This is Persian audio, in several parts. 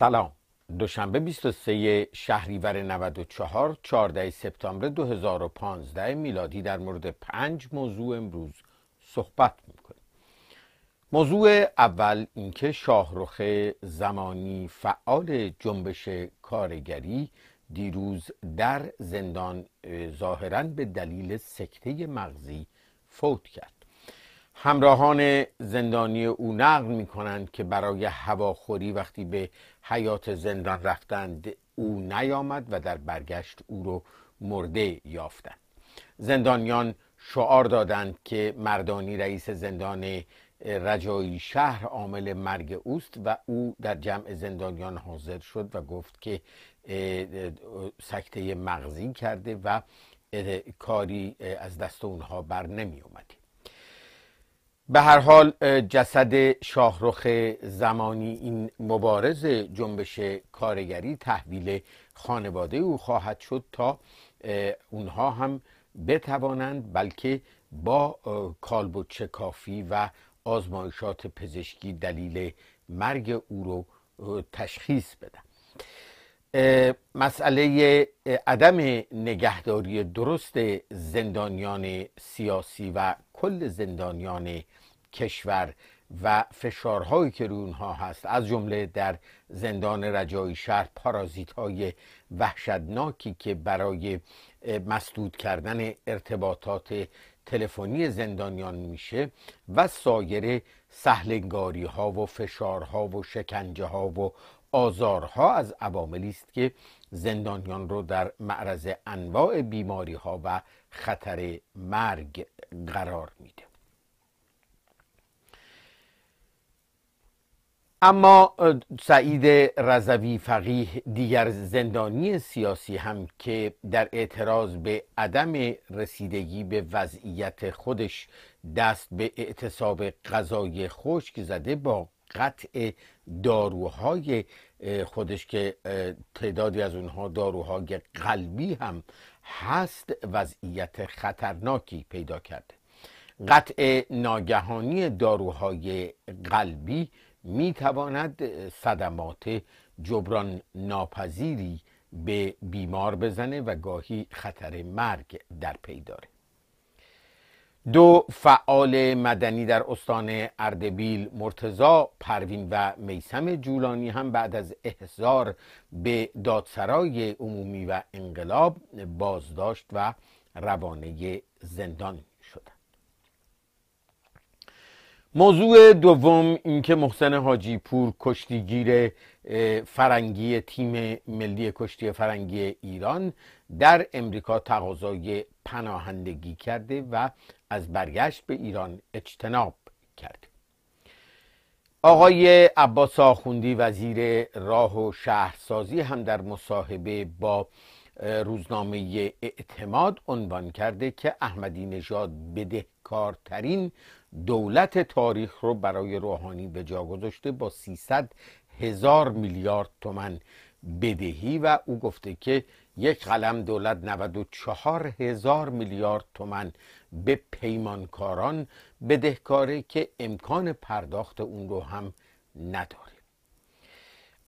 سلام دوشنبه 23 شهریور 94 14 سپتامبر 2015 میلادی در مورد پنج موضوع امروز صحبت میکنیم موضوع اول اینکه شاهرخ زمانی فعال جنبش کارگری دیروز در زندان ظاهرا به دلیل سکته مغزی فوت کرد همراهان زندانی او نقل می کنند که برای هواخوری وقتی به حیات زندان رفتند او نیامد و در برگشت او رو مرده یافتند زندانیان شعار دادند که مردانی رئیس زندان رجایی شهر عامل مرگ اوست و او در جمع زندانیان حاضر شد و گفت که سکته مغزی کرده و کاری از دست اونها بر نمی اومده به هر حال جسد شاهرخ زمانی این مبارز جنبش کارگری تحویل خانواده او خواهد شد تا اونها هم بتوانند بلکه با کالبد کافی و آزمایشات پزشکی دلیل مرگ او رو تشخیص بدن مسئله عدم نگهداری درست زندانیان سیاسی و کل زندانیان کشور و فشارهایی که روی اونها هست از جمله در زندان رجایی شهر پارازیت های وحشتناکی که برای مسدود کردن ارتباطات تلفنی زندانیان میشه و سایر سهلنگاری ها و فشارها و شکنجه ها و آزارها از عواملی است که زندانیان رو در معرض انواع بیماری ها و خطر مرگ قرار میده اما سعید رضوی فقیه دیگر زندانی سیاسی هم که در اعتراض به عدم رسیدگی به وضعیت خودش دست به اعتصاب غذای خشک زده با قطع داروهای خودش که تعدادی از اونها داروهای قلبی هم هست وضعیت خطرناکی پیدا کرده قطع ناگهانی داروهای قلبی می تواند صدمات جبران ناپذیری به بیمار بزنه و گاهی خطر مرگ در پی داره دو فعال مدنی در استان اردبیل مرتزا پروین و میسم جولانی هم بعد از احضار به دادسرای عمومی و انقلاب بازداشت و روانه زندان موضوع دوم اینکه محسن حاجی پور کشتیگیر فرنگی تیم ملی کشتی فرنگی ایران در امریکا تقاضای پناهندگی کرده و از برگشت به ایران اجتناب کرده آقای عباس آخوندی وزیر راه و شهرسازی هم در مصاحبه با روزنامه اعتماد عنوان کرده که احمدی نژاد بدهکارترین دولت تاریخ رو برای روحانی به جا گذاشته با 300 هزار میلیارد تومن بدهی و او گفته که یک قلم دولت 94 هزار میلیارد تومن به پیمانکاران بدهکاره که امکان پرداخت اون رو هم نداره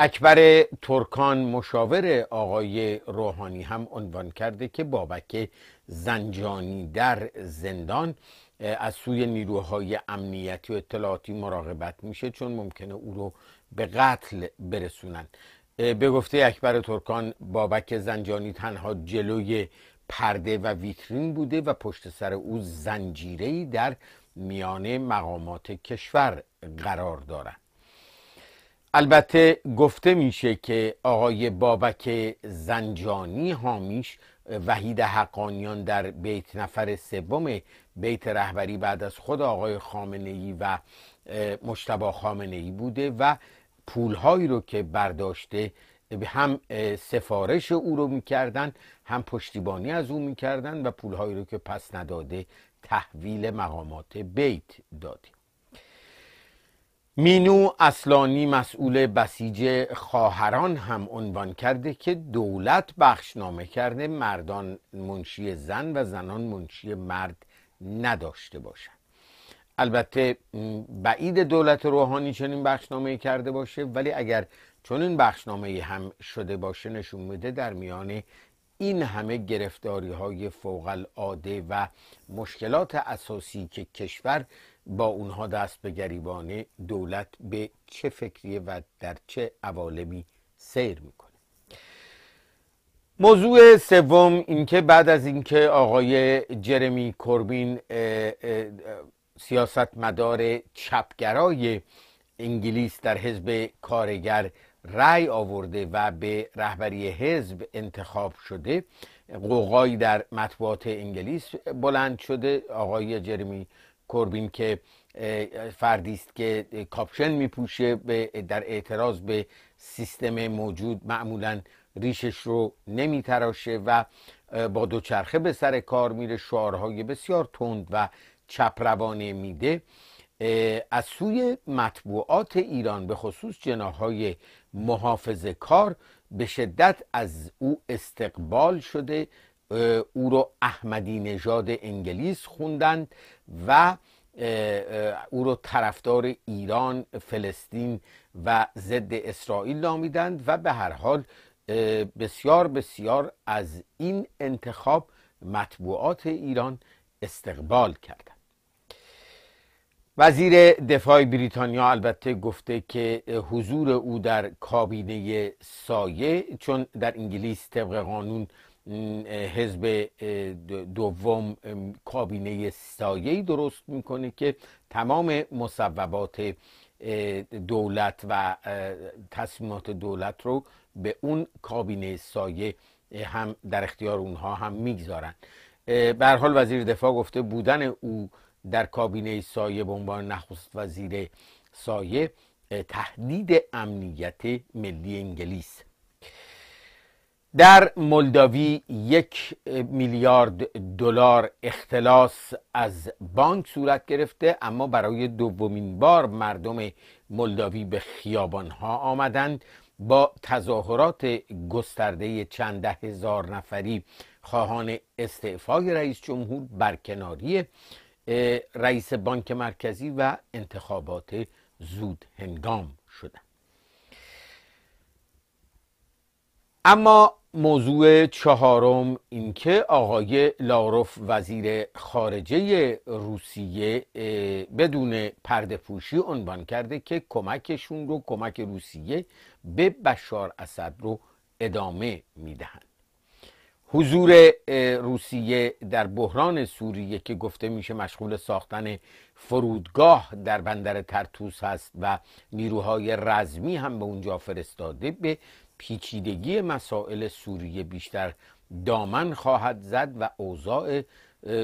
اکبر ترکان مشاور آقای روحانی هم عنوان کرده که بابک زنجانی در زندان از سوی نیروهای امنیتی و اطلاعاتی مراقبت میشه چون ممکنه او رو به قتل برسونن به گفته اکبر ترکان بابک زنجانی تنها جلوی پرده و ویترین بوده و پشت سر او زنجیری در میان مقامات کشور قرار دارد البته گفته میشه که آقای بابک زنجانی هامیش وحید حقانیان در بیت نفر سوم بیت رهبری بعد از خود آقای خامنه ای و مشتبه خامنه ای بوده و پولهایی رو که برداشته هم سفارش او رو میکردن هم پشتیبانی از او میکردن و پولهایی رو که پس نداده تحویل مقامات بیت دادیم مینو اصلانی مسئول بسیج خواهران هم عنوان کرده که دولت بخشنامه کرده مردان منشی زن و زنان منشی مرد نداشته باشند البته بعید دولت روحانی چنین بخشنامه کرده باشه ولی اگر چنین بخشنامه هم شده باشه نشون میده در میان این همه گرفتاری های فوق العاده و مشکلات اساسی که کشور با اونها دست به گریبانه دولت به چه فکریه و در چه عوالمی سیر میکنه موضوع سوم اینکه بعد از اینکه آقای جرمی کوربین سیاستمدار چپگرای انگلیس در حزب کارگر رأی آورده و به رهبری حزب انتخاب شده قوقایی در مطبوعات انگلیس بلند شده آقای جرمی کوربین که فردی است که کاپشن میپوشه در اعتراض به سیستم موجود معمولا ریشش رو نمیتراشه و با دوچرخه به سر کار میره شعارهای بسیار تند و چپروانه میده از سوی مطبوعات ایران به خصوص جناهای محافظ کار به شدت از او استقبال شده او رو احمدی نژاد انگلیس خوندند و او رو طرفدار ایران فلسطین و ضد اسرائیل نامیدند و به هر حال بسیار بسیار از این انتخاب مطبوعات ایران استقبال کردند وزیر دفاع بریتانیا البته گفته که حضور او در کابینه سایه چون در انگلیس طبق قانون حزب دوم کابینه سایه درست میکنه که تمام مصوبات دولت و تصمیمات دولت رو به اون کابینه سایه هم در اختیار اونها هم میگذارن به حال وزیر دفاع گفته بودن او در کابینه سایه به عنوان نخست وزیر سایه تهدید امنیت ملی انگلیس در مولداوی یک میلیارد دلار اختلاس از بانک صورت گرفته اما برای دومین بار مردم مولداوی به خیابانها آمدند با تظاهرات گسترده چند ده هزار نفری خواهان استعفای رئیس جمهور برکناری رئیس بانک مرکزی و انتخابات زود هنگام شدند اما موضوع چهارم اینکه آقای لاروف وزیر خارجه روسیه بدون پرده پوشی عنوان کرده که کمکشون رو کمک روسیه به بشار اسد رو ادامه میدهند حضور روسیه در بحران سوریه که گفته میشه مشغول ساختن فرودگاه در بندر ترتوس هست و نیروهای رزمی هم به اونجا فرستاده به پیچیدگی مسائل سوریه بیشتر دامن خواهد زد و اوضاع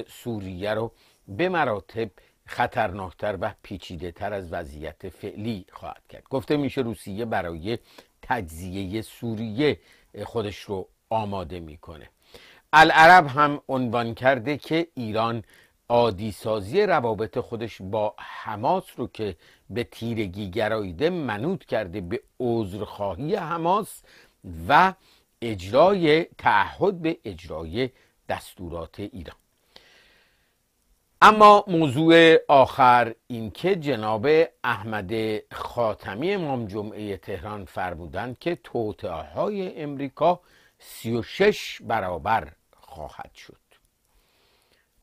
سوریه رو به مراتب خطرناکتر و پیچیده تر از وضعیت فعلی خواهد کرد گفته میشه روسیه برای تجزیه سوریه خودش رو آماده میکنه العرب هم عنوان کرده که ایران عادیسازی روابط خودش با حماس رو که به تیرگی گراییده منوط کرده به عذرخواهی حماس و اجرای تعهد به اجرای دستورات ایران اما موضوع آخر اینکه جناب احمد خاتمی امام جمعه تهران فرمودند که توطعه های امریکا 36 برابر خواهد شد